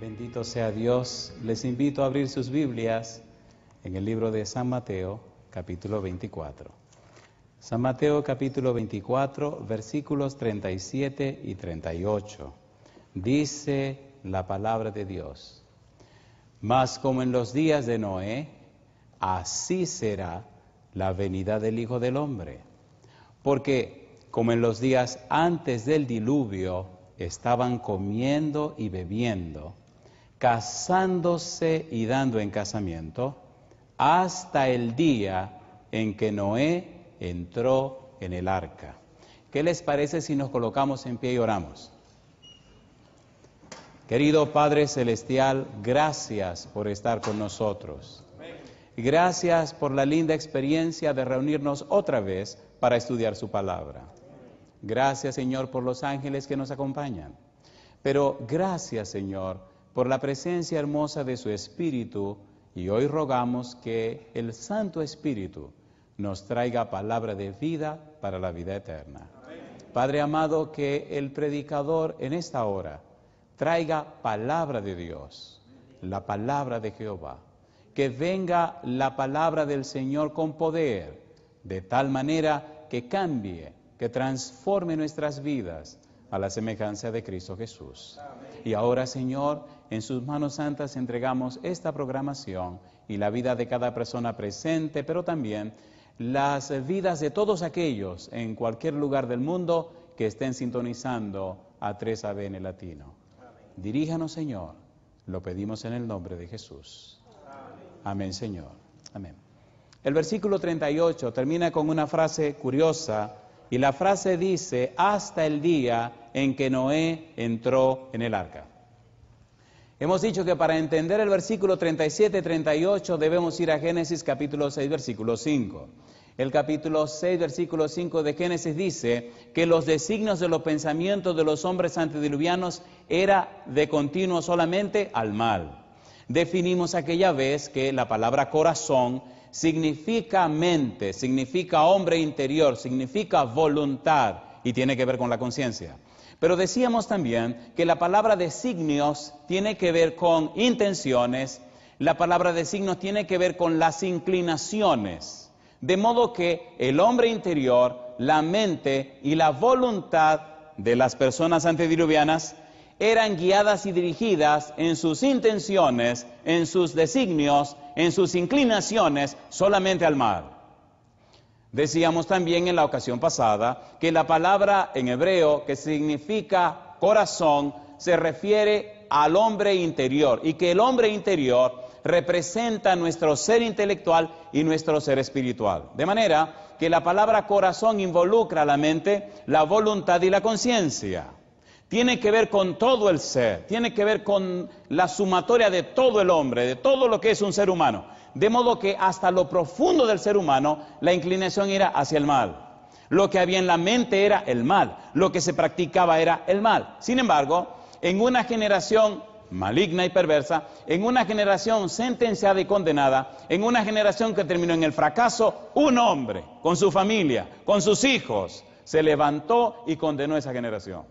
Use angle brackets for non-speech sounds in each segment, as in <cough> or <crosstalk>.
Bendito sea Dios. Les invito a abrir sus Biblias en el libro de San Mateo, capítulo 24. San Mateo, capítulo 24, versículos 37 y 38. Dice la palabra de Dios. Mas como en los días de Noé, así será la venida del Hijo del Hombre. Porque como en los días antes del diluvio, estaban comiendo y bebiendo casándose y dando en casamiento, hasta el día en que Noé entró en el arca. ¿Qué les parece si nos colocamos en pie y oramos? Querido Padre Celestial, gracias por estar con nosotros. Gracias por la linda experiencia de reunirnos otra vez para estudiar su palabra. Gracias, Señor, por los ángeles que nos acompañan. Pero gracias, Señor, por la presencia hermosa de su Espíritu y hoy rogamos que el Santo Espíritu nos traiga palabra de vida para la vida eterna. Padre amado, que el predicador en esta hora traiga palabra de Dios, la palabra de Jehová, que venga la palabra del Señor con poder, de tal manera que cambie, que transforme nuestras vidas a la semejanza de Cristo Jesús. Y ahora, Señor, en sus manos santas entregamos esta programación y la vida de cada persona presente, pero también las vidas de todos aquellos en cualquier lugar del mundo que estén sintonizando a 3 el Latino. Diríjanos, Señor. Lo pedimos en el nombre de Jesús. Amén, Señor. Amén. El versículo 38 termina con una frase curiosa y la frase dice, hasta el día en que Noé entró en el arca. Hemos dicho que para entender el versículo 37-38 debemos ir a Génesis capítulo 6, versículo 5. El capítulo 6, versículo 5 de Génesis dice que los designios de los pensamientos de los hombres antediluvianos era de continuo solamente al mal. Definimos aquella vez que la palabra corazón significa mente, significa hombre interior, significa voluntad y tiene que ver con la conciencia. Pero decíamos también que la palabra designios tiene que ver con intenciones, la palabra designios tiene que ver con las inclinaciones, de modo que el hombre interior, la mente y la voluntad de las personas antediluvianas eran guiadas y dirigidas en sus intenciones, en sus designios, en sus inclinaciones solamente al mar. Decíamos también en la ocasión pasada que la palabra en hebreo que significa corazón se refiere al hombre interior y que el hombre interior representa nuestro ser intelectual y nuestro ser espiritual. De manera que la palabra corazón involucra la mente, la voluntad y la conciencia. Tiene que ver con todo el ser, tiene que ver con la sumatoria de todo el hombre, de todo lo que es un ser humano. De modo que hasta lo profundo del ser humano, la inclinación era hacia el mal. Lo que había en la mente era el mal, lo que se practicaba era el mal. Sin embargo, en una generación maligna y perversa, en una generación sentenciada y condenada, en una generación que terminó en el fracaso, un hombre, con su familia, con sus hijos, se levantó y condenó esa generación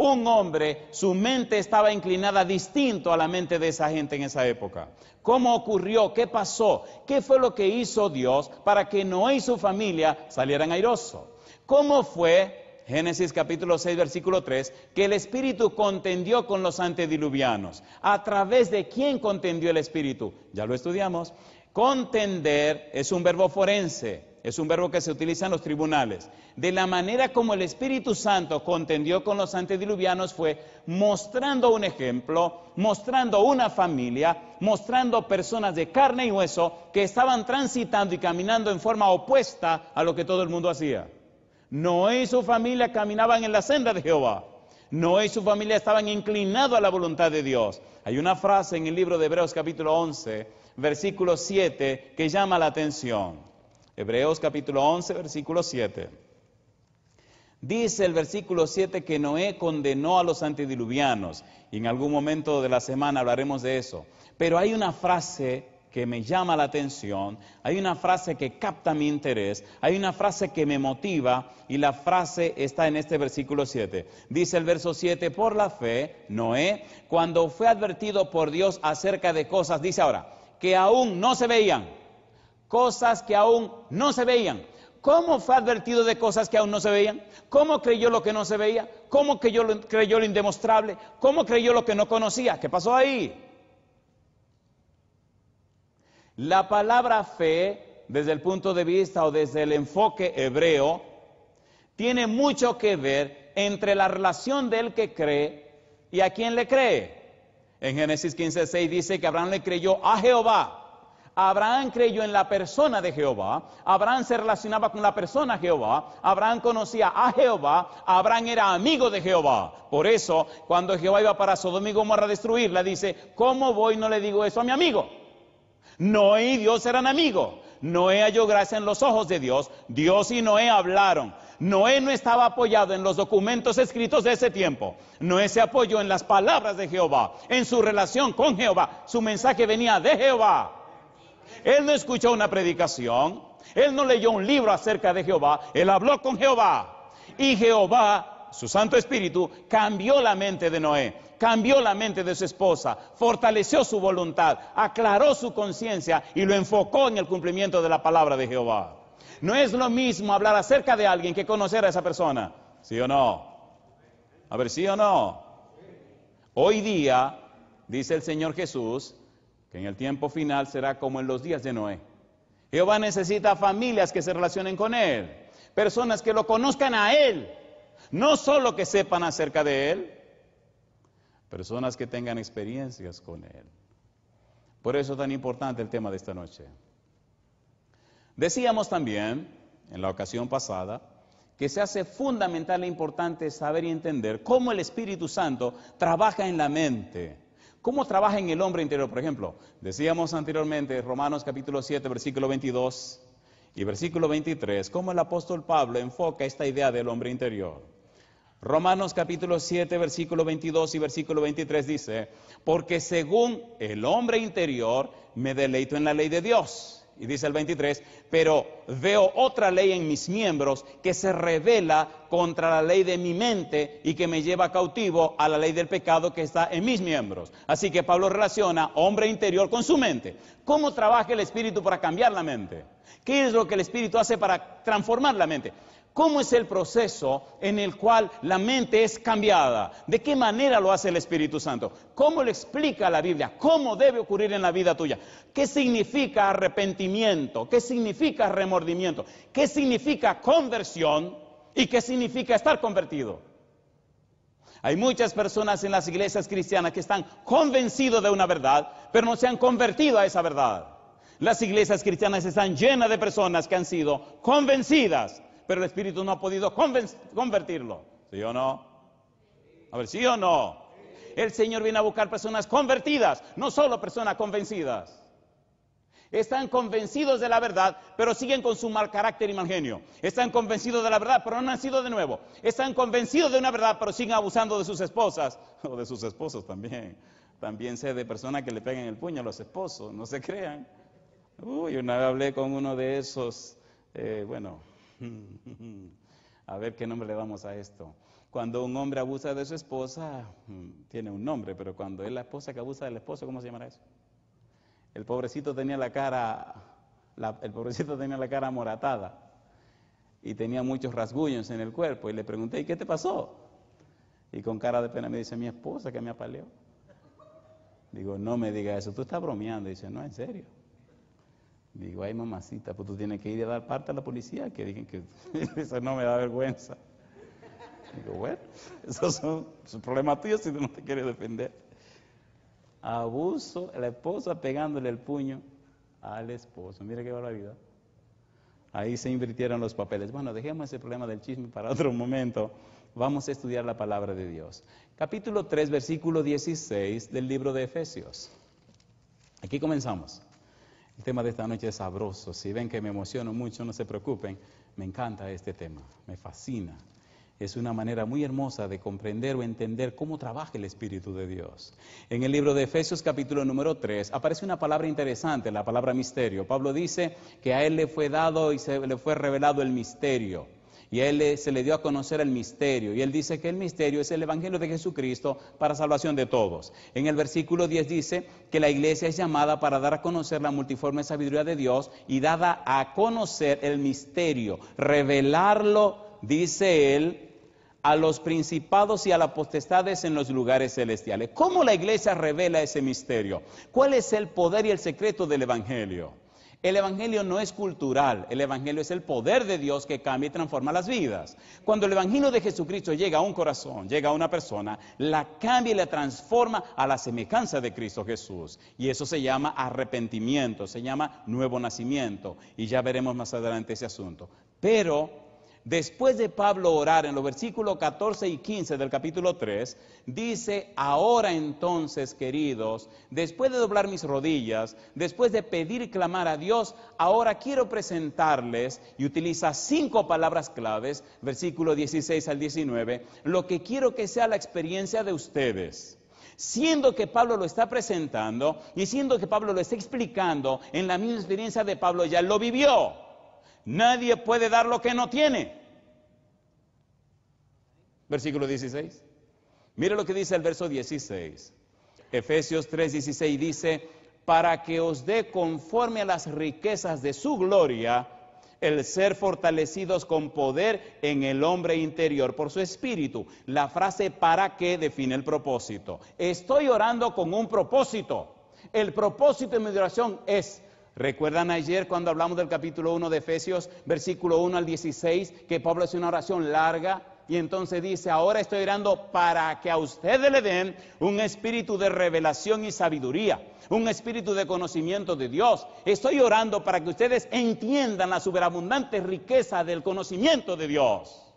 un hombre, su mente estaba inclinada distinto a la mente de esa gente en esa época. ¿Cómo ocurrió? ¿Qué pasó? ¿Qué fue lo que hizo Dios para que Noé y su familia salieran airosos? ¿Cómo fue, Génesis capítulo 6, versículo 3, que el Espíritu contendió con los antediluvianos? ¿A través de quién contendió el Espíritu? Ya lo estudiamos. Contender es un verbo forense es un verbo que se utiliza en los tribunales. De la manera como el Espíritu Santo contendió con los antediluvianos fue mostrando un ejemplo, mostrando una familia, mostrando personas de carne y hueso que estaban transitando y caminando en forma opuesta a lo que todo el mundo hacía. Noé y su familia caminaban en la senda de Jehová. Noé y su familia estaban inclinados a la voluntad de Dios. Hay una frase en el libro de Hebreos capítulo 11, versículo 7, que llama la atención. Hebreos capítulo 11, versículo 7. Dice el versículo 7 que Noé condenó a los antediluvianos, y en algún momento de la semana hablaremos de eso. Pero hay una frase que me llama la atención, hay una frase que capta mi interés, hay una frase que me motiva y la frase está en este versículo 7. Dice el verso 7, por la fe, Noé, cuando fue advertido por Dios acerca de cosas, dice ahora, que aún no se veían, cosas que aún no se veían. ¿Cómo fue advertido de cosas que aún no se veían? ¿Cómo creyó lo que no se veía? ¿Cómo creyó lo, creyó lo indemostrable? ¿Cómo creyó lo que no conocía? ¿Qué pasó ahí? La palabra fe, desde el punto de vista o desde el enfoque hebreo, tiene mucho que ver entre la relación del que cree y a quien le cree. En Génesis 15:6 dice que Abraham le creyó a Jehová Abraham creyó en la persona de Jehová, Abraham se relacionaba con la persona Jehová, Abraham conocía a Jehová, Abraham era amigo de Jehová. Por eso, cuando Jehová iba para Sodoma y Gomorra a destruirla, dice, ¿cómo voy? No le digo eso a mi amigo. Noé y Dios eran amigos. Noé halló gracia en los ojos de Dios. Dios y Noé hablaron. Noé no estaba apoyado en los documentos escritos de ese tiempo. Noé se apoyó en las palabras de Jehová, en su relación con Jehová. Su mensaje venía de Jehová. Él no escuchó una predicación, él no leyó un libro acerca de Jehová, él habló con Jehová. Y Jehová, su Santo Espíritu, cambió la mente de Noé, cambió la mente de su esposa, fortaleció su voluntad, aclaró su conciencia y lo enfocó en el cumplimiento de la palabra de Jehová. No es lo mismo hablar acerca de alguien que conocer a esa persona, ¿sí o no? A ver, ¿sí o no? Hoy día, dice el Señor Jesús, que en el tiempo final será como en los días de Noé. Jehová necesita familias que se relacionen con Él, personas que lo conozcan a Él, no solo que sepan acerca de Él, personas que tengan experiencias con Él. Por eso es tan importante el tema de esta noche. Decíamos también, en la ocasión pasada, que se hace fundamental e importante saber y entender cómo el Espíritu Santo trabaja en la mente ¿Cómo trabaja en el hombre interior? Por ejemplo, decíamos anteriormente, Romanos capítulo 7, versículo 22 y versículo 23, cómo el apóstol Pablo enfoca esta idea del hombre interior. Romanos capítulo 7, versículo 22 y versículo 23 dice, porque según el hombre interior me deleito en la ley de Dios y dice el 23, pero veo otra ley en mis miembros que se revela contra la ley de mi mente y que me lleva cautivo a la ley del pecado que está en mis miembros. Así que Pablo relaciona hombre interior con su mente. ¿Cómo trabaja el espíritu para cambiar la mente? ¿Qué es lo que el espíritu hace para transformar la mente? ¿Cómo es el proceso en el cual la mente es cambiada? ¿De qué manera lo hace el Espíritu Santo? ¿Cómo lo explica la Biblia? ¿Cómo debe ocurrir en la vida tuya? ¿Qué significa arrepentimiento? ¿Qué significa remordimiento? ¿Qué significa conversión? ¿Y qué significa estar convertido? Hay muchas personas en las iglesias cristianas que están convencidos de una verdad, pero no se han convertido a esa verdad. Las iglesias cristianas están llenas de personas que han sido convencidas pero el Espíritu no ha podido convertirlo. ¿Sí o no? A ver, ¿sí o no? El Señor viene a buscar personas convertidas, no solo personas convencidas. Están convencidos de la verdad, pero siguen con su mal carácter y mal genio. Están convencidos de la verdad, pero no han nacido de nuevo. Están convencidos de una verdad, pero siguen abusando de sus esposas, <laughs> o de sus esposos también. También sé de personas que le pegan el puño a los esposos, no se crean. Uy, una vez hablé con uno de esos, eh, bueno, <laughs> A ver qué nombre le damos a esto. Cuando un hombre abusa de su esposa, mm, tiene un nombre, pero cuando es la esposa que abusa del esposo, ¿cómo se llamará eso? El pobrecito tenía la cara, el pobrecito tenía la cara moratada y tenía muchos rasguños en el cuerpo. Y le pregunté, ¿y qué te pasó? Y con cara de pena me dice, mi esposa que me apaleó. Digo, no me diga eso, tú estás bromeando. dice, no, en serio. Digo, ay mamacita, pues tú tienes que ir a dar parte a la policía, que dicen que <laughs> eso no me da vergüenza. Digo, bueno, <laughs> eso son, es un problema tuyo si tú no te quieres defender. Abuso, la esposa pegándole el puño al esposo. Mira qué barbaridad. Ahí se invirtieron los papeles. Bueno, dejemos ese problema del chisme para otro momento. Vamos a estudiar la palabra de Dios. Capítulo 3, versículo 16 del libro de Efesios. Aquí comenzamos. El tema de esta noche es sabroso. Si ven que me emociono mucho, no se preocupen. Me encanta este tema, me fascina. Es una manera muy hermosa de comprender o entender cómo trabaja el Espíritu de Dios. En el libro de Efesios capítulo número 3 aparece una palabra interesante, la palabra misterio. Pablo dice que a él le fue dado y se le fue revelado el misterio. Y él se le dio a conocer el misterio. Y él dice que el misterio es el Evangelio de Jesucristo para salvación de todos. En el versículo 10 dice que la iglesia es llamada para dar a conocer la multiforme sabiduría de Dios y dada a conocer el misterio, revelarlo, dice él, a los principados y a las potestades en los lugares celestiales. ¿Cómo la iglesia revela ese misterio? ¿Cuál es el poder y el secreto del Evangelio? El Evangelio no es cultural, el Evangelio es el poder de Dios que cambia y transforma las vidas. Cuando el Evangelio de Jesucristo llega a un corazón, llega a una persona, la cambia y la transforma a la semejanza de Cristo Jesús. Y eso se llama arrepentimiento, se llama nuevo nacimiento. Y ya veremos más adelante ese asunto. Pero después de Pablo orar en los versículos 14 y 15 del capítulo 3, dice, ahora entonces, queridos, después de doblar mis rodillas, después de pedir y clamar a Dios, ahora quiero presentarles, y utiliza cinco palabras claves, versículo 16 al 19, lo que quiero que sea la experiencia de ustedes siendo que Pablo lo está presentando y siendo que Pablo lo está explicando, en la misma experiencia de Pablo ya lo vivió. Nadie puede dar lo que no tiene. Versículo 16. Mire lo que dice el verso 16. Efesios 3, 16 dice, para que os dé conforme a las riquezas de su gloria el ser fortalecidos con poder en el hombre interior por su espíritu. La frase para qué define el propósito. Estoy orando con un propósito. El propósito de mi oración es ¿Recuerdan ayer cuando hablamos del capítulo 1 de Efesios, versículo 1 al 16, que Pablo hace una oración larga? Y entonces dice, ahora estoy orando para que a ustedes le den un espíritu de revelación y sabiduría, un espíritu de conocimiento de Dios. Estoy orando para que ustedes entiendan la superabundante riqueza del conocimiento de Dios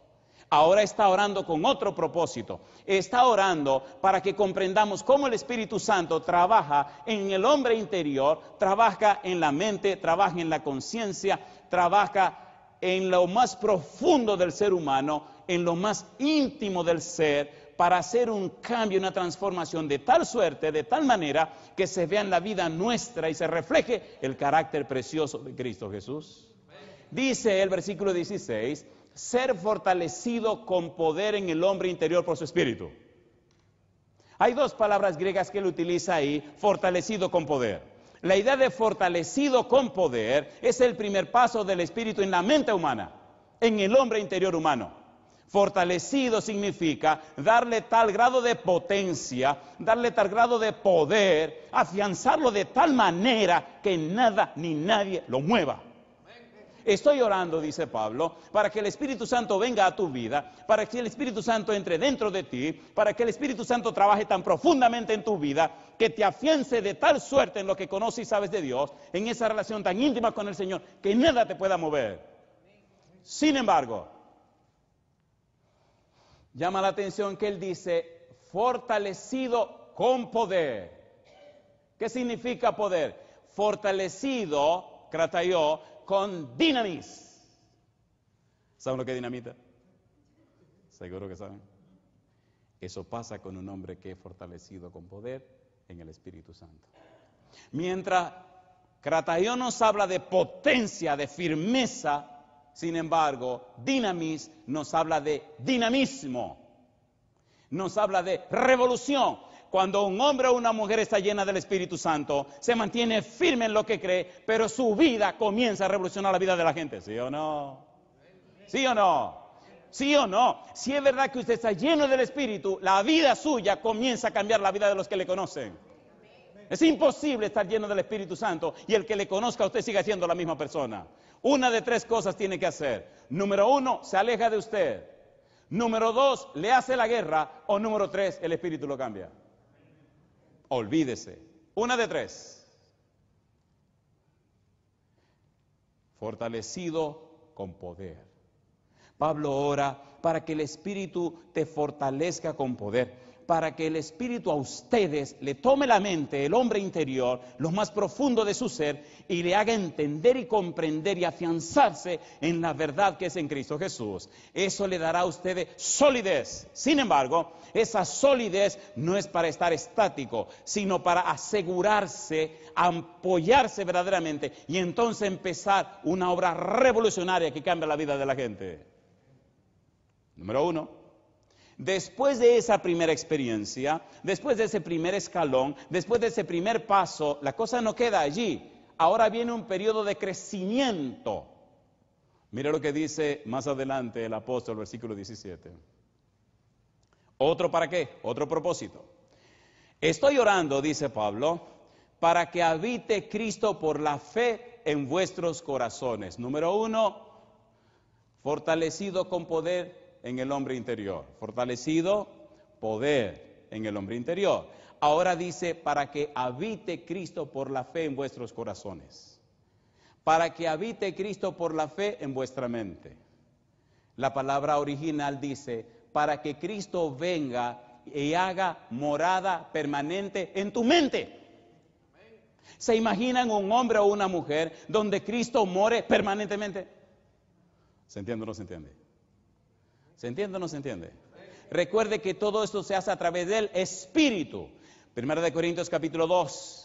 ahora está orando con otro propósito. Está orando para que comprendamos cómo el Espíritu Santo trabaja en el hombre interior, trabaja en la mente, trabaja en la conciencia, trabaja en lo más profundo del ser humano, en lo más íntimo del ser, para hacer un cambio, una transformación de tal suerte, de tal manera, que se vea en la vida nuestra y se refleje el carácter precioso de Cristo Jesús. Dice el versículo 16, ser fortalecido con poder en el hombre interior por su espíritu. Hay dos palabras griegas que él utiliza ahí, fortalecido con poder. La idea de fortalecido con poder es el primer paso del espíritu en la mente humana, en el hombre interior humano. Fortalecido significa darle tal grado de potencia, darle tal grado de poder, afianzarlo de tal manera que nada ni nadie lo mueva. Estoy orando, dice Pablo, para que el Espíritu Santo venga a tu vida, para que el Espíritu Santo entre dentro de ti, para que el Espíritu Santo trabaje tan profundamente en tu vida, que te afiance de tal suerte en lo que conoces y sabes de Dios, en esa relación tan íntima con el Señor, que nada te pueda mover. Sin embargo, llama la atención que él dice, fortalecido con poder. ¿Qué significa poder? Fortalecido, krataiō con dinamis. ¿Saben lo que es dinamita? Seguro que saben. Eso pasa con un hombre que es fortalecido con poder en el Espíritu Santo. Mientras Cratayón nos habla de potencia, de firmeza, sin embargo, dinamis nos habla de dinamismo, nos habla de revolución. Cuando un hombre o una mujer está llena del Espíritu Santo, se mantiene firme en lo que cree, pero su vida comienza a revolucionar la vida de la gente. ¿Sí o no? ¿Sí o no? ¿Sí o no? Si es verdad que usted está lleno del Espíritu, la vida suya comienza a cambiar la vida de los que le conocen. Es imposible estar lleno del Espíritu Santo y el que le conozca a usted siga siendo la misma persona. Una de tres cosas tiene que hacer. Número uno, se aleja de usted. Número dos, le hace la guerra. O número tres, el Espíritu lo cambia olvídese. Una de tres. Fortalecido con poder. Pablo ora para que el Espíritu te fortalezca con poder para que el Espíritu a ustedes le tome la mente, el hombre interior, lo más profundo de su ser, y le haga entender y comprender y afianzarse en la verdad que es en Cristo Jesús. Eso le dará a ustedes solidez. Sin embargo, esa solidez no es para estar estático, sino para asegurarse, apoyarse verdaderamente y entonces empezar una obra revolucionaria que cambia la vida de la gente. Número uno. Después de esa primera experiencia, después de ese primer escalón, después de ese primer paso, la cosa no queda allí. Ahora viene un periodo de crecimiento. Mira lo que dice más adelante el apóstol, versículo 17. ¿Otro para qué? Otro propósito. Estoy orando, dice Pablo, para que habite Cristo por la fe en vuestros corazones. Número uno, fortalecido con poder en el hombre interior. Fortalecido, poder en el hombre interior. Ahora dice, para que habite Cristo por la fe en vuestros corazones. Para que habite Cristo por la fe en vuestra mente. La palabra original dice, para que Cristo venga y haga morada permanente en tu mente. ¿Se imaginan un hombre o una mujer donde Cristo more permanentemente? ¿Se entiende o no se entiende? ¿Se entiende o no se entiende? Recuerde que todo esto se hace a través del Espíritu. Primera de Corintios capítulo 2.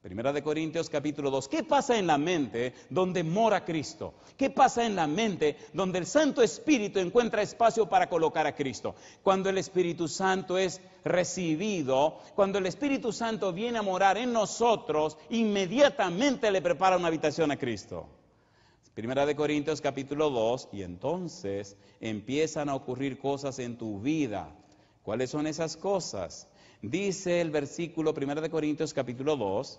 Primera de Corintios capítulo 2. ¿Qué pasa en la mente donde mora Cristo? ¿Qué pasa en la mente donde el Santo Espíritu encuentra espacio para colocar a Cristo? Cuando el Espíritu Santo es recibido, cuando el Espíritu Santo viene a morar en nosotros, inmediatamente le prepara una habitación a Cristo. Primera de Corintios capítulo 2, y entonces empiezan a ocurrir cosas en tu vida. ¿Cuáles son esas cosas? Dice el versículo, Primera de Corintios capítulo 2,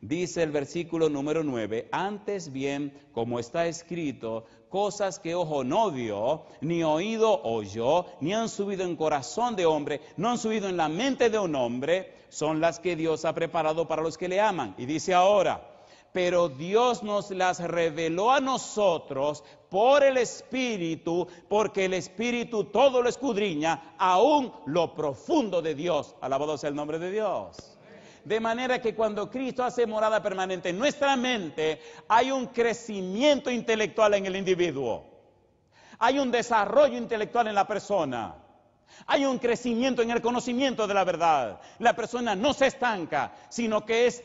dice el versículo número 9, antes bien, como está escrito, cosas que ojo no vio, ni oído oyó, ni han subido en corazón de hombre, no han subido en la mente de un hombre, son las que Dios ha preparado para los que le aman. Y dice ahora, pero Dios nos las reveló a nosotros por el Espíritu, porque el Espíritu todo lo escudriña, aún lo profundo de Dios. Alabado sea el nombre de Dios. De manera que cuando Cristo hace morada permanente en nuestra mente, hay un crecimiento intelectual en el individuo. Hay un desarrollo intelectual en la persona. Hay un crecimiento en el conocimiento de la verdad. La persona no se estanca, sino que es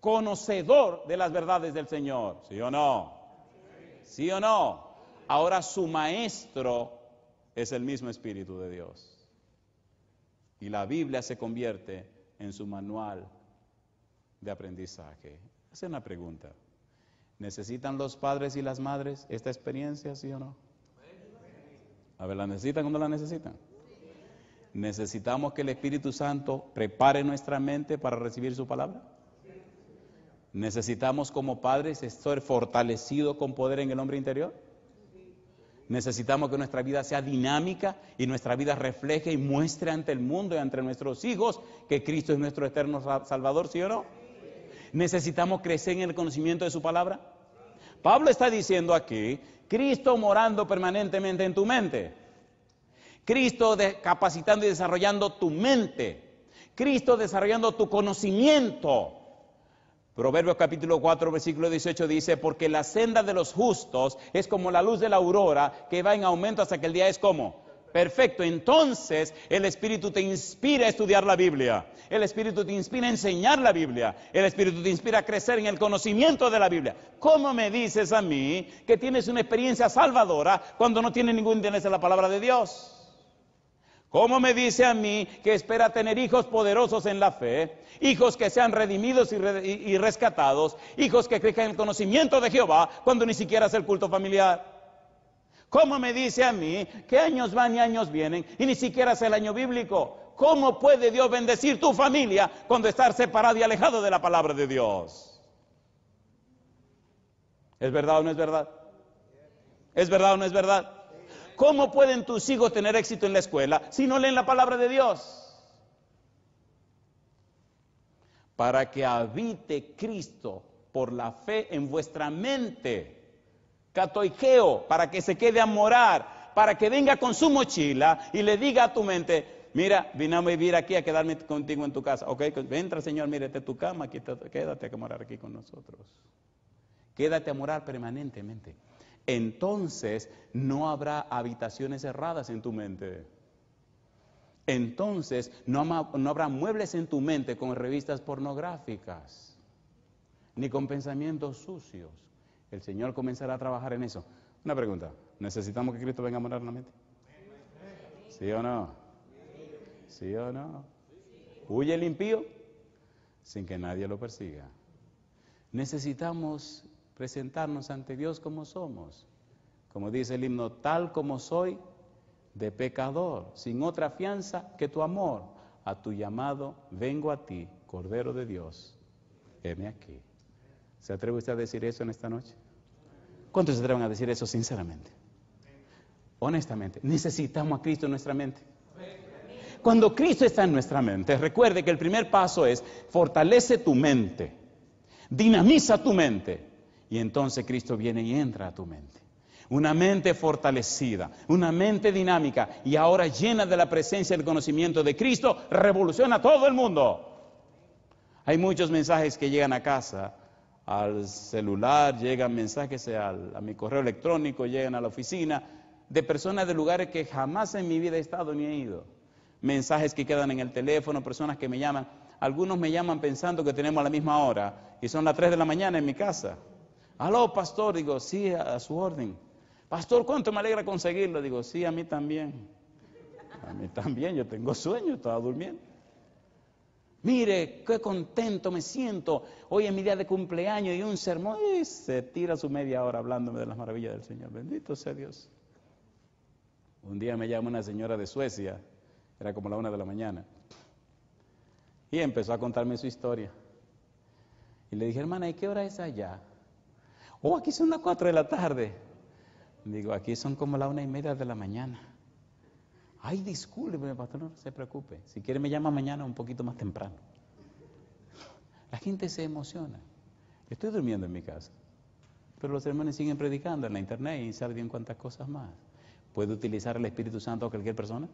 conocedor de las verdades del Señor. ¿Sí o no? ¿Sí o no? Ahora su maestro es el mismo Espíritu de Dios. Y la Biblia se convierte en su manual de aprendizaje. Hacen una pregunta. ¿Necesitan los padres y las madres esta experiencia, sí o no? A ver, ¿la necesitan o no la necesitan? ¿Necesitamos que el Espíritu Santo prepare nuestra mente para recibir su palabra? ¿Necesitamos como padres ser fortalecidos con poder en el hombre interior? Necesitamos que nuestra vida sea dinámica y nuestra vida refleje y muestre ante el mundo y ante nuestros hijos que Cristo es nuestro eterno Salvador, ¿sí o no? Necesitamos crecer en el conocimiento de su palabra. Pablo está diciendo aquí, Cristo morando permanentemente en tu mente. Cristo capacitando y desarrollando tu mente. Cristo desarrollando tu conocimiento. Proverbios capítulo 4, versículo 18 dice, porque la senda de los justos es como la luz de la aurora que va en aumento hasta que el día es como. Perfecto, entonces el Espíritu te inspira a estudiar la Biblia, el Espíritu te inspira a enseñar la Biblia, el Espíritu te inspira a crecer en el conocimiento de la Biblia. ¿Cómo me dices a mí que tienes una experiencia salvadora cuando no tienes ningún interés en la palabra de Dios? ¿Cómo me dice a mí que espera tener hijos poderosos en la fe, hijos que sean redimidos y, rescatados, hijos que crezcan en el conocimiento de Jehová cuando ni siquiera es el culto familiar? ¿Cómo me dice a mí que años van y años vienen y ni siquiera es el año bíblico? ¿Cómo puede Dios bendecir tu familia cuando estás separado y alejado de la palabra de Dios? ¿Es verdad o no es verdad? ¿Es verdad o no es verdad? ¿Cómo pueden tus hijos tener éxito en la escuela si no leen la palabra de Dios? Para que habite Cristo por la fe en vuestra mente. Catoigeo, para que se quede a morar, para que venga con su mochila y le diga a tu mente, mira, vine a vivir aquí a quedarme contigo en tu casa. Ok, pues, entra Señor, mírete tu cama, quédate a morar aquí con nosotros. Quédate a morar permanentemente entonces no habrá habitaciones cerradas en tu mente. Entonces no, habrá muebles en tu mente con revistas pornográficas, ni con pensamientos sucios. El Señor comenzará a trabajar en eso. Una pregunta, ¿necesitamos que Cristo venga a morar en la mente? ¿Sí o no? ¿Sí o no? ¿Huye el impío? Sin que nadie lo persiga. Necesitamos presentarnos ante Dios como somos. Como dice el himno, tal como soy de pecador, sin otra fianza que tu amor. A tu llamado vengo a ti, Cordero de Dios. Heme aquí. ¿Se atreve usted a decir eso en esta noche? ¿Cuántos se atreven a decir eso sinceramente? Honestamente, necesitamos a Cristo en nuestra mente. Cuando Cristo está en nuestra mente, recuerde que el primer paso es fortalece tu mente, dinamiza tu mente, y entonces Cristo viene y entra a tu mente. Una mente fortalecida, una mente dinámica y ahora llena de la presencia y el conocimiento de Cristo, revoluciona todo el mundo. Hay muchos mensajes que llegan a casa, al celular, llegan mensajes a mi correo electrónico, llegan a la oficina, de personas de lugares que jamás en mi vida he estado ni he ido. Mensajes que quedan en el teléfono, personas que me llaman. Algunos me llaman pensando que tenemos a la misma hora y son las 3 de la mañana en mi casa. Aló, pastor, digo, sí, a, su orden. Pastor, ¿cuánto me alegra conseguirlo? Digo, sí, a mí también. A mí también, yo tengo sueño, estaba durmiendo. Mire, qué contento me siento. Hoy es mi día de cumpleaños y un sermón. Y se tira su media hora hablándome de las maravillas del Señor. Bendito sea Dios. Un día me llama una señora de Suecia, era como la una de la mañana, y empezó a contarme su historia. Y le dije, hermana, ¿y qué hora es allá? oh, aquí son las cuatro de la tarde. Digo, aquí son como las una y media de la mañana. Ay, disculpe, pastor, no se preocupe. Si quiere me llama mañana un poquito más temprano. La gente se emociona. Estoy durmiendo en mi casa, pero los hermanos siguen predicando en la internet y bien cuántas cosas más. ¿Puede utilizar el Espíritu Santo a cualquier persona?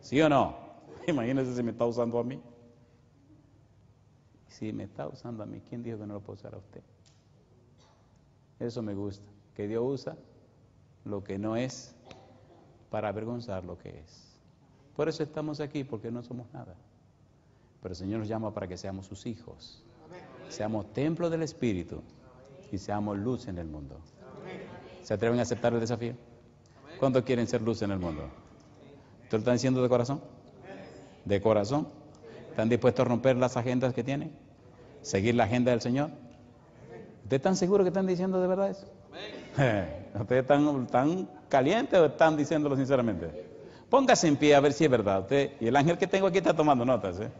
¿Sí o no? <laughs> Imagínense si me está usando a mí. Si me está usando a mí, ¿quién dijo que no lo puede usar a usted? Eso me gusta, que Dios usa lo que no es para avergonzar lo que es. Por eso estamos aquí, porque no somos nada. Pero el Señor nos llama para que seamos sus hijos, seamos templo del Espíritu y seamos luz en el mundo. ¿Se atreven a aceptar el desafío? cuándo quieren ser luz en el mundo? ¿Tú lo están diciendo de corazón? ¿De corazón? ¿Están dispuestos a romper las agendas que tienen? ¿Seguir la agenda del Señor? ¿Ustedes están seguro que están diciendo de verdad eso? <laughs> ¿Ustedes están, tan calientes o están diciéndolo sinceramente? Póngase en pie a ver si es verdad. y el ángel que tengo aquí está tomando notas. ¿eh?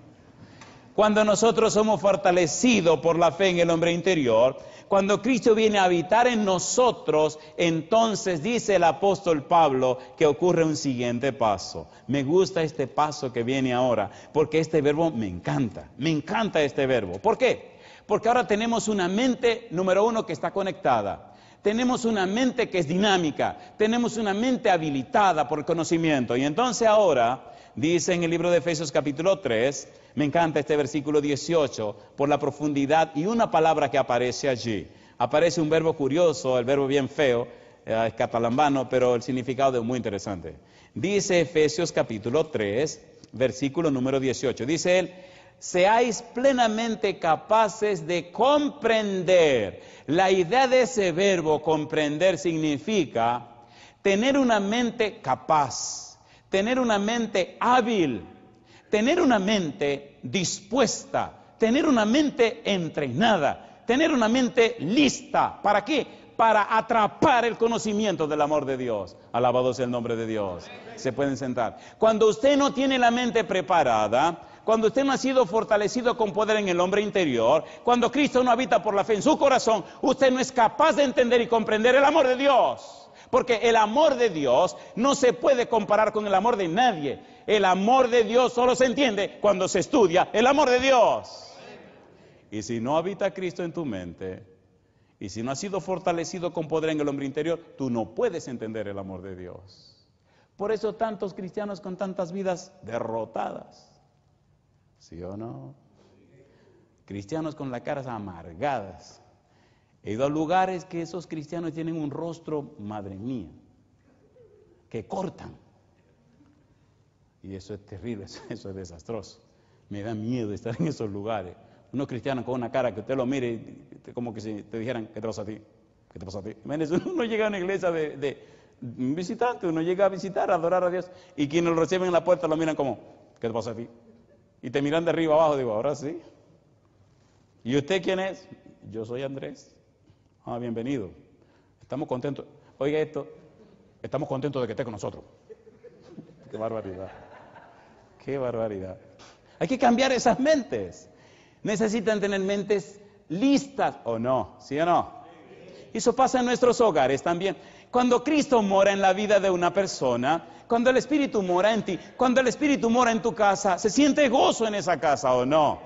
Cuando nosotros somos fortalecidos por la fe en el hombre interior, cuando Cristo viene a habitar en nosotros, entonces dice el apóstol Pablo que ocurre un siguiente paso. Me gusta este paso que viene ahora, porque este verbo me encanta, me encanta este verbo. ¿Por qué? Porque ahora tenemos una mente, número uno, que está conectada. Tenemos una mente que es dinámica. Tenemos una mente habilitada por el conocimiento. Y entonces ahora, dice en el libro de Efesios capítulo 3, me encanta este versículo 18, por la profundidad y una palabra que aparece allí. Aparece un verbo curioso, el verbo bien feo, eh, es catalambano, pero el significado es muy interesante. Dice Efesios capítulo 3, versículo número 18. Dice él, seáis plenamente capaces de comprender. La idea de ese verbo comprender significa tener una mente capaz, tener una mente hábil, tener una mente dispuesta, tener una mente entrenada, tener una mente lista. ¿Para qué? Para atrapar el conocimiento del amor de Dios. Alabado sea el nombre de Dios. Se pueden sentar. Cuando usted no tiene la mente preparada, cuando usted no ha sido fortalecido con poder en el hombre interior, cuando Cristo no habita por la fe en su corazón, usted no es capaz de entender y comprender el amor de Dios. Porque el amor de Dios no se puede comparar con el amor de nadie. El amor de Dios solo se entiende cuando se estudia el amor de Dios. Y si no habita Cristo en tu mente, y si no ha sido fortalecido con poder en el hombre interior, tú no puedes entender el amor de Dios. Por eso tantos cristianos con tantas vidas derrotadas. ¿Sí o no? Cristianos con las caras amargadas. He ido a lugares que esos cristianos tienen un rostro, madre mía, que cortan. Y eso es terrible, <laughs> eso, es desastroso. Me da miedo estar en esos lugares. Unos cristianos con una cara que usted lo mire, como que si te dijeran, ¿qué te pasa a ti? ¿Qué te pasa a ti? <laughs> Uno llega a una iglesia de, de visitante, uno llega a visitar, a adorar a Dios, y quienes lo reciben en la puerta lo miran como, ¿qué te pasa a ti? Y te miran de arriba abajo, digo, ahora sí. ¿Y usted quién es? Yo soy Andrés. Ah, bienvenido. Estamos contentos. Oiga esto, estamos contentos de que esté con nosotros. Qué barbaridad. Qué barbaridad. Hay que cambiar esas mentes. Necesitan tener mentes listas o no, ¿sí o no? Eso pasa en nuestros hogares también. Cuando Cristo mora en la vida de una persona, cuando el Espíritu mora en ti, cuando el Espíritu mora en tu casa, se siente gozo en esa casa o no.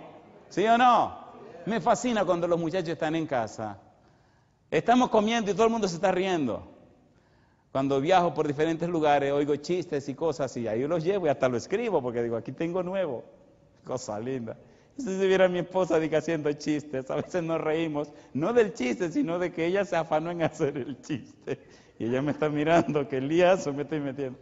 ¿Sí o no? Me fascina cuando los muchachos están en casa. Estamos comiendo y todo el mundo se está riendo. Cuando viajo por diferentes lugares, oigo chistes y cosas y ahí los llevo y hasta lo escribo porque digo, aquí tengo nuevo. Cosa linda. Si se viera mi esposa diga, haciendo chistes, a veces nos reímos, no del chiste, sino de que ella se afanó en hacer el chiste. Y ella me está mirando, que liazo me estoy metiendo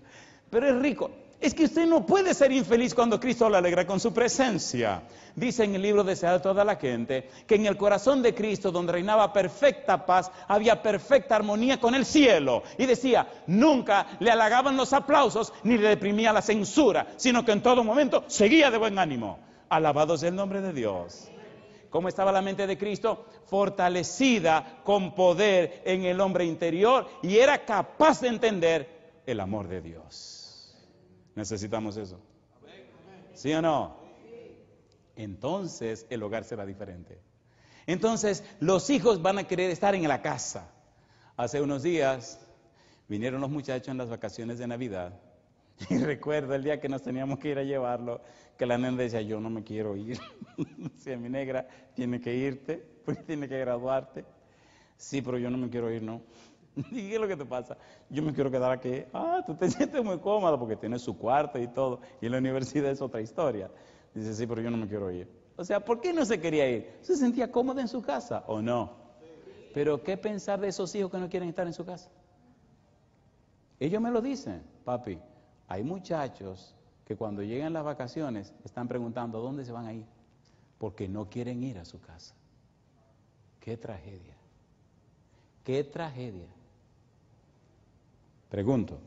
pero es rico. Es que usted no puede ser infeliz cuando Cristo lo alegra con su presencia. Dice en el libro Deseado de toda la gente que en el corazón de Cristo, donde reinaba perfecta paz, había perfecta armonía con el cielo. Y decía, nunca le halagaban los aplausos ni le deprimía la censura, sino que en todo momento seguía de buen ánimo. Alabados el nombre de Dios. ¿Cómo estaba la mente de Cristo? Fortalecida con poder en el hombre interior y era capaz de entender el amor de Dios. Necesitamos eso. ¿Sí o no? Entonces el hogar será diferente. Entonces los hijos van a querer estar en la casa. Hace unos días vinieron los muchachos en las vacaciones de Navidad <laughs> y recuerdo el día que nos teníamos que ir a llevarlo, que la nena decía, yo no me quiero ir. si <laughs> mi negra tiene que irte, pues <laughs> tiene que graduarte. Sí, pero yo no me quiero ir, no. ¿qué es <laughs> lo que te pasa? Yo me quiero quedar aquí. Ah, tú te <laughs> sientes muy cómodo porque tienes su cuarto y todo. Y en la universidad es otra historia. Dice, sí, pero yo no me quiero ir. O sea, ¿por qué no se quería ir? ¿Se sentía cómoda en su casa o no? Pero ¿qué pensar de esos hijos que no quieren estar en su casa? Ellos me lo dicen, papi. Hay muchachos que cuando llegan las vacaciones están preguntando dónde se van a ir, porque no quieren ir a su casa. Qué tragedia. Qué tragedia. Pregunto,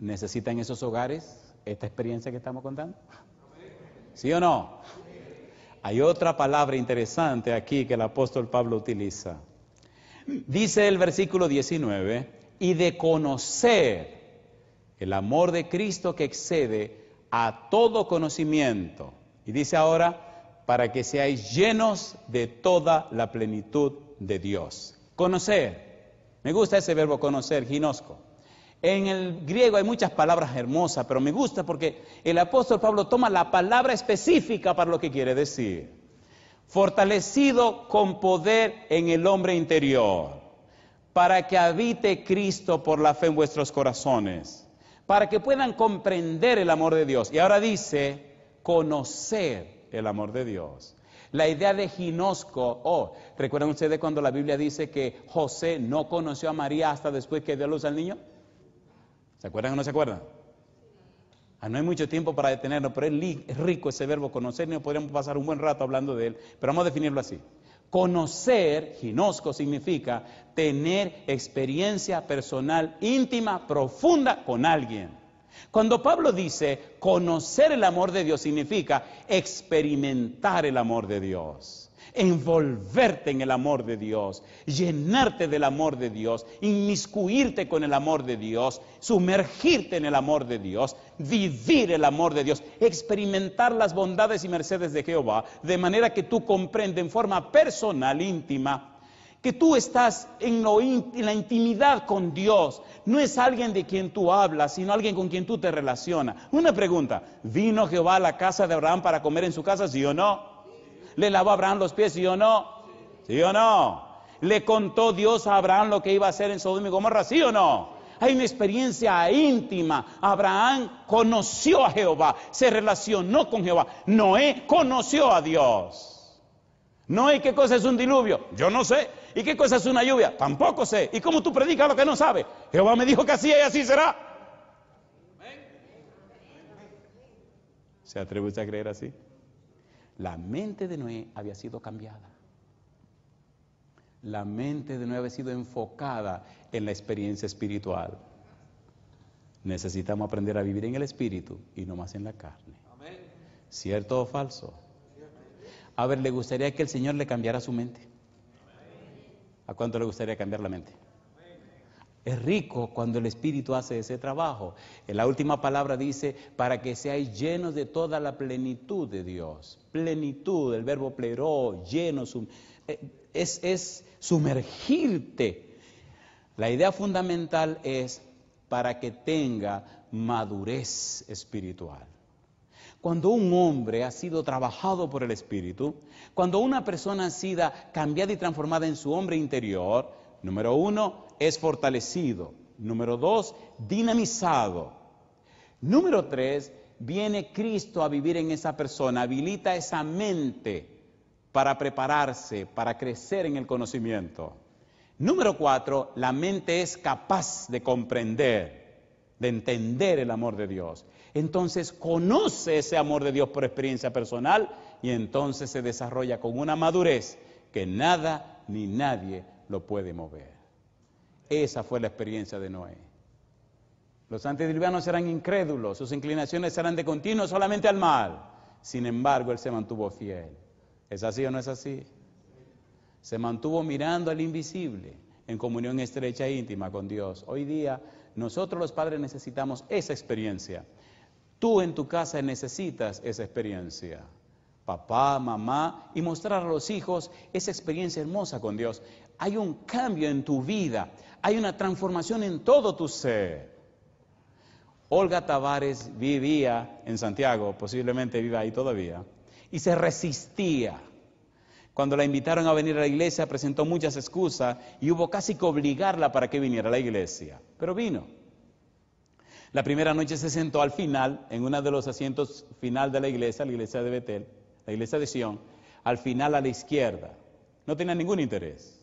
¿necesitan esos hogares esta experiencia que estamos contando? ¿Sí o no? Hay otra palabra interesante aquí que el apóstol Pablo utiliza. Dice el versículo 19, y de conocer el amor de Cristo que excede a todo conocimiento. Y dice ahora, para que seáis llenos de toda la plenitud de Dios. Conocer. Me gusta ese verbo conocer, ginosco. En el griego hay muchas palabras hermosas, pero me gusta porque el apóstol Pablo toma la palabra específica para lo que quiere decir. Fortalecido con poder en el hombre interior, para que habite Cristo por la fe en vuestros corazones, para que puedan comprender el amor de Dios. Y ahora dice, conocer el amor de Dios. La idea de ginosco, oh, ¿recuerdan ustedes cuando la Biblia dice que José no conoció a María hasta después que dio luz al niño? ¿Se acuerdan o no se acuerdan? Ah, no hay mucho tiempo para detenernos, pero es rico ese verbo conocer, y podríamos pasar un buen rato hablando de él, pero vamos a definirlo así. Conocer, ginosco, significa tener experiencia personal íntima, profunda con alguien. Cuando Pablo dice conocer el amor de Dios, significa experimentar el amor de Dios envolverte en el amor de Dios, llenarte del amor de Dios, inmiscuirte con el amor de Dios, sumergirte en el amor de Dios, vivir el amor de Dios, experimentar las bondades y mercedes de Jehová, de manera que tú comprendes en forma personal, íntima, que tú estás en, la intimidad con Dios. No es alguien de quien tú hablas, sino alguien con quien tú te relacionas. Una pregunta, ¿vino Jehová a la casa de Abraham para comer en su casa, sí o no? ¿Le lavó a Abraham los pies, sí o no? ¿Sí o no? ¿Le contó Dios a Abraham lo que iba a hacer en Sodoma y Gomorra, sí o no? Hay una experiencia íntima. Abraham conoció a Jehová, se relacionó con Jehová. Noé conoció a Dios. Noé, ¿qué cosa es un diluvio? Yo no sé. ¿Y qué cosa es una lluvia? Tampoco sé. ¿Y cómo tú predicas lo que no sabes? Jehová me dijo que así y así será. ¿Se atreve a creer así? La mente de Noé había sido cambiada. La mente de Noé había sido enfocada en la experiencia espiritual. Necesitamos aprender a vivir en el espíritu y no más en la carne. ¿Cierto o falso? A ver, ¿le gustaría que el Señor le cambiara su mente? ¿A cuánto le gustaría cambiar la mente? Es rico cuando el Espíritu hace ese trabajo. En la última palabra dice, para que seáis llenos de toda la plenitud de Dios. Plenitud, el verbo plero, lleno, eh, es, es sumergirte. La idea fundamental es para que tenga madurez espiritual. Cuando un hombre ha sido trabajado por el Espíritu, cuando una persona ha sido cambiada y transformada en su hombre interior, número uno, es fortalecido. Número dos, dinamizado. Número tres, viene Cristo a vivir en esa persona, habilita esa mente para prepararse, para crecer en el conocimiento. Número cuatro, la mente es capaz de comprender, de entender el amor de Dios. Entonces conoce ese amor de Dios por experiencia personal y entonces se desarrolla con una madurez que nada ni nadie lo puede mover. Esa fue la experiencia de Noé. Los antediluvianos eran incrédulos, sus inclinaciones eran de continuo solamente al mal. Sin embargo, él se mantuvo fiel. ¿Es así o no es así? Se mantuvo mirando al invisible en comunión estrecha e íntima con Dios. Hoy día nosotros los padres necesitamos esa experiencia. Tú en tu casa necesitas esa experiencia. Papá, mamá, y mostrar a los hijos esa experiencia hermosa con Dios. Hay un cambio en tu vida. Hay una transformación en todo tu ser. Olga Tavares vivía en Santiago, posiblemente viva ahí todavía, y se resistía. Cuando la invitaron a venir a la iglesia presentó muchas excusas y hubo casi que obligarla para que viniera a la iglesia, pero vino. La primera noche se sentó al final, en uno de los asientos final de la iglesia, la iglesia de Betel, la iglesia de Sion, al final a la izquierda. No tenía ningún interés.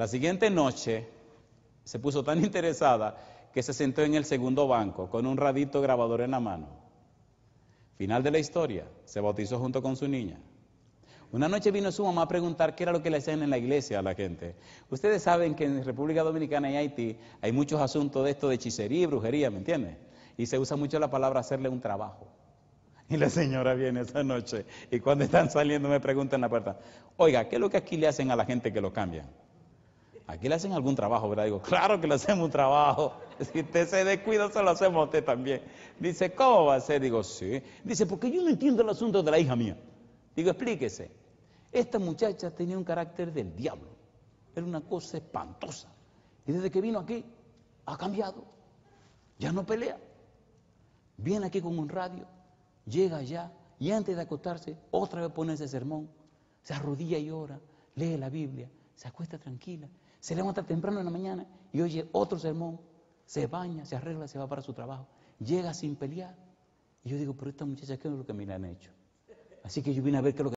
La siguiente noche se puso tan <laughs> interesada que se sentó en el segundo banco con un radito grabador en la mano. Final de la historia, se bautizó junto con su niña. Una noche vino su mamá a preguntar qué era lo que le hacían en la iglesia a la gente. Ustedes saben que en República Dominicana y Haití hay muchos asuntos de esto de hechicería y brujería, ¿me entiendes? Y se usa mucho la palabra hacerle un trabajo. Y la señora viene esa noche y cuando están saliendo me pregunta en la puerta, oiga, ¿qué es lo que aquí le hacen a la gente que lo cambian? Aquí le hacen algún trabajo, ¿verdad? Digo, claro que le hacemos un trabajo. <laughs> Si usted se descuida, se lo hacemos a usted también. Dice, ¿cómo va a ser? Digo, sí. Dice, porque yo no entiendo el asunto de la hija mía. Digo, explíquese. Esta muchacha tenía un carácter del diablo. Era una cosa espantosa. Y desde que vino aquí, ha cambiado. Ya no pelea. Viene aquí con un radio, llega allá y antes de acostarse, otra vez pone ese sermón. Se arrodilla y ora, lee la Biblia, se acuesta tranquila se levanta temprano en la mañana y oye otro sermón, se baña, se arregla, se va para su trabajo, llega sin pelear. Y yo digo, pero esta muchacha, ¿qué es lo que me han hecho? Así que yo vine a ver qué es lo que...